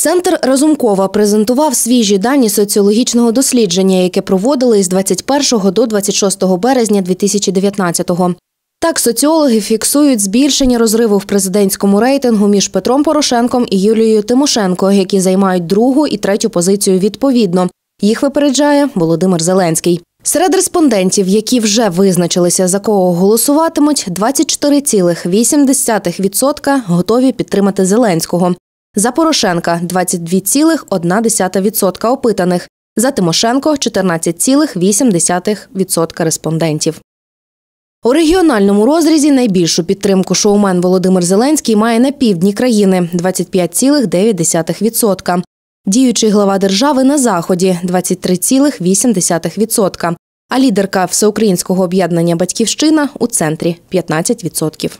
Центр Разумкова презентував свіжі дані соціологічного дослідження, яке проводили з 21 до 26 березня 2019-го. Так, соціологи фіксують збільшення розриву в президентському рейтингу між Петром Порошенком і Юлією Тимошенко, які займають другу і третю позицію відповідно. Їх випереджає Володимир Зеленський. Серед респондентів, які вже визначилися за кого голосуватимуть, 24,8% готові підтримати Зеленського. За Порошенка 22,1% опитаних. За Тимошенко 14,8% респондентів. У регіональному розрізі найбільшу підтримку шоумен Володимир Зеленський має на півдні країни 25,9%. Діючий глава держави на заході 23,8%. А лідерка всеукраїнського об'єднання Батьківщина у центрі 15%.